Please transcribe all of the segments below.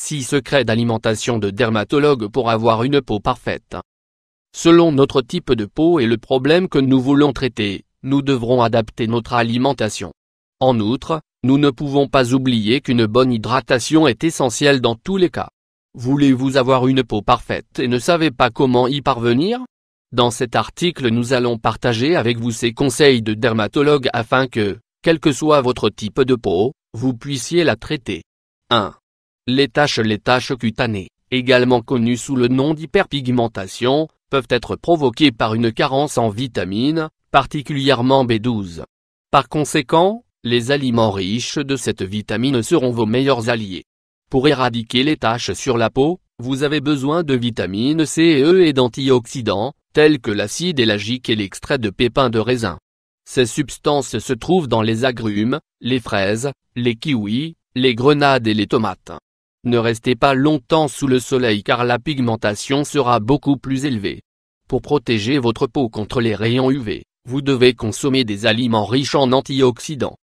6 secrets d'alimentation de dermatologue pour avoir une peau parfaite. Selon notre type de peau et le problème que nous voulons traiter, nous devrons adapter notre alimentation. En outre, nous ne pouvons pas oublier qu'une bonne hydratation est essentielle dans tous les cas. Voulez-vous avoir une peau parfaite et ne savez pas comment y parvenir Dans cet article nous allons partager avec vous ces conseils de dermatologue afin que, quel que soit votre type de peau, vous puissiez la traiter. 1. Les taches Les taches cutanées, également connues sous le nom d'hyperpigmentation, peuvent être provoquées par une carence en vitamines, particulièrement B12. Par conséquent, les aliments riches de cette vitamine seront vos meilleurs alliés. Pour éradiquer les taches sur la peau, vous avez besoin de vitamines C et E et d'antioxydants, tels que l'acide élagique et l'extrait de pépins de raisin. Ces substances se trouvent dans les agrumes, les fraises, les kiwis, les grenades et les tomates. Ne restez pas longtemps sous le soleil car la pigmentation sera beaucoup plus élevée. Pour protéger votre peau contre les rayons UV, vous devez consommer des aliments riches en antioxydants.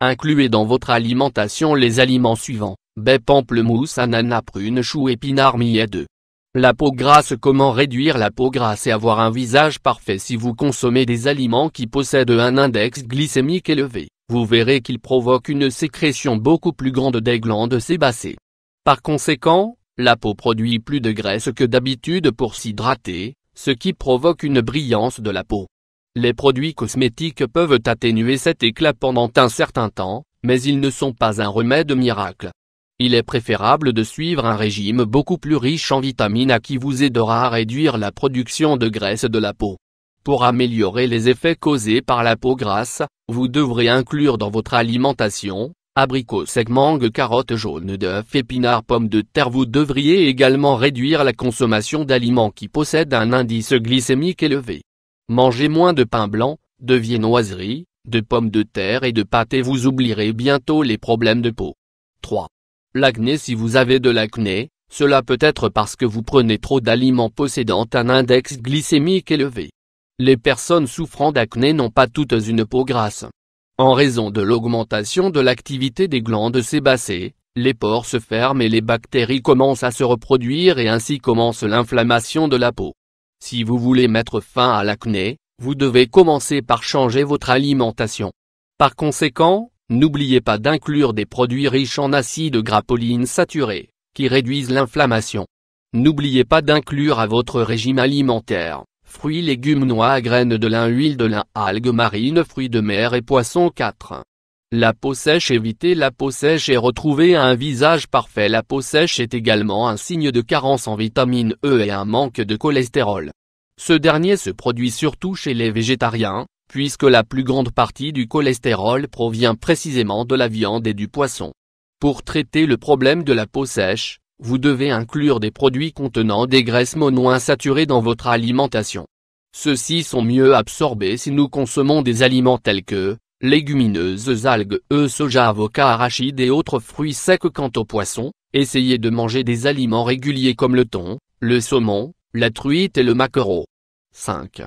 Incluez dans votre alimentation les aliments suivants, baie pamplemousse ananas prune chou épinards, millet 2. La peau grasse Comment réduire la peau grasse et avoir un visage parfait si vous consommez des aliments qui possèdent un index glycémique élevé, vous verrez qu'ils provoquent une sécrétion beaucoup plus grande des glandes sébacées. Par conséquent, la peau produit plus de graisse que d'habitude pour s'hydrater, ce qui provoque une brillance de la peau. Les produits cosmétiques peuvent atténuer cet éclat pendant un certain temps, mais ils ne sont pas un remède miracle. Il est préférable de suivre un régime beaucoup plus riche en vitamines A qui vous aidera à réduire la production de graisse de la peau. Pour améliorer les effets causés par la peau grasse, vous devrez inclure dans votre alimentation, abricots segments, carottes jaunes d'œufs épinards pommes de terre Vous devriez également réduire la consommation d'aliments qui possèdent un indice glycémique élevé. Mangez moins de pain blanc, de viennoiseries, de pommes de terre et de pâtes et Vous oublierez bientôt les problèmes de peau. 3. L'acné Si vous avez de l'acné, cela peut être parce que vous prenez trop d'aliments possédant un index glycémique élevé. Les personnes souffrant d'acné n'ont pas toutes une peau grasse. En raison de l'augmentation de l'activité des glandes sébacées, les pores se ferment et les bactéries commencent à se reproduire et ainsi commence l'inflammation de la peau. Si vous voulez mettre fin à l'acné, vous devez commencer par changer votre alimentation. Par conséquent, n'oubliez pas d'inclure des produits riches en acides grappolines saturés, qui réduisent l'inflammation. N'oubliez pas d'inclure à votre régime alimentaire, Fruits légumes noix graines de lin huile de lin algues marines fruits de mer et poissons 4. La peau sèche Éviter la peau sèche et retrouver un visage parfait La peau sèche est également un signe de carence en vitamine E et un manque de cholestérol. Ce dernier se produit surtout chez les végétariens, puisque la plus grande partie du cholestérol provient précisément de la viande et du poisson. Pour traiter le problème de la peau sèche, vous devez inclure des produits contenant des graisses monoinsaturées dans votre alimentation. Ceux-ci sont mieux absorbés si nous consommons des aliments tels que, légumineuses algues eux, soja avocat, arachides et autres fruits secs quant aux poissons, essayez de manger des aliments réguliers comme le thon, le saumon, la truite et le maquereau. 5.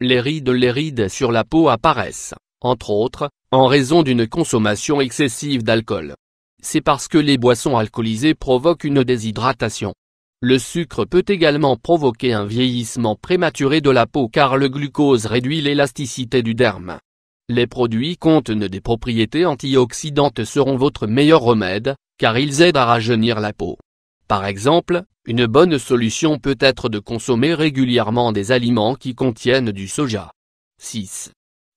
Les rides Les rides sur la peau apparaissent, entre autres, en raison d'une consommation excessive d'alcool c'est parce que les boissons alcoolisées provoquent une déshydratation. Le sucre peut également provoquer un vieillissement prématuré de la peau car le glucose réduit l'élasticité du derme. Les produits contenant des propriétés antioxydantes seront votre meilleur remède, car ils aident à rajeunir la peau. Par exemple, une bonne solution peut être de consommer régulièrement des aliments qui contiennent du soja. 6.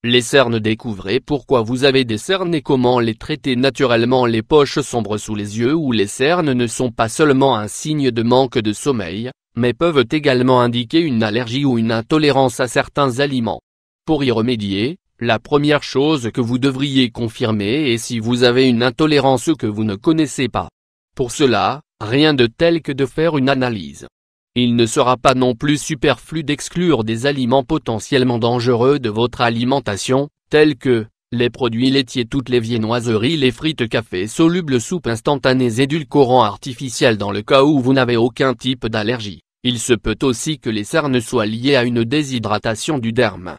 Les cernes découvrez pourquoi vous avez des cernes et comment les traiter naturellement les poches sombres sous les yeux ou les cernes ne sont pas seulement un signe de manque de sommeil, mais peuvent également indiquer une allergie ou une intolérance à certains aliments. Pour y remédier, la première chose que vous devriez confirmer est si vous avez une intolérance que vous ne connaissez pas. Pour cela, rien de tel que de faire une analyse. Il ne sera pas non plus superflu d'exclure des aliments potentiellement dangereux de votre alimentation, tels que, les produits laitiers toutes les viennoiseries les frites café solubles soupes instantanées édulcorants artificiels dans le cas où vous n'avez aucun type d'allergie. Il se peut aussi que les cernes soient liées à une déshydratation du derme.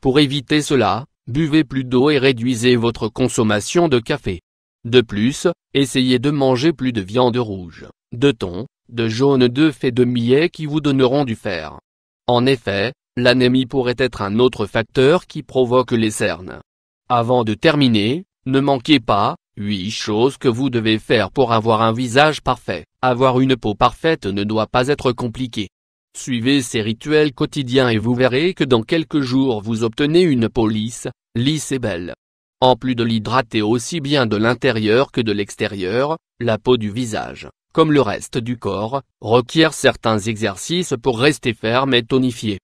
Pour éviter cela, buvez plus d'eau et réduisez votre consommation de café. De plus, essayez de manger plus de viande rouge, de thon, de jaune d'œuf et de millet qui vous donneront du fer. En effet, l'anémie pourrait être un autre facteur qui provoque les cernes. Avant de terminer, ne manquez pas, 8 choses que vous devez faire pour avoir un visage parfait. Avoir une peau parfaite ne doit pas être compliqué. Suivez ces rituels quotidiens et vous verrez que dans quelques jours vous obtenez une peau lisse, lisse et belle. En plus de l'hydrater aussi bien de l'intérieur que de l'extérieur, la peau du visage comme le reste du corps, requiert certains exercices pour rester ferme et tonifié.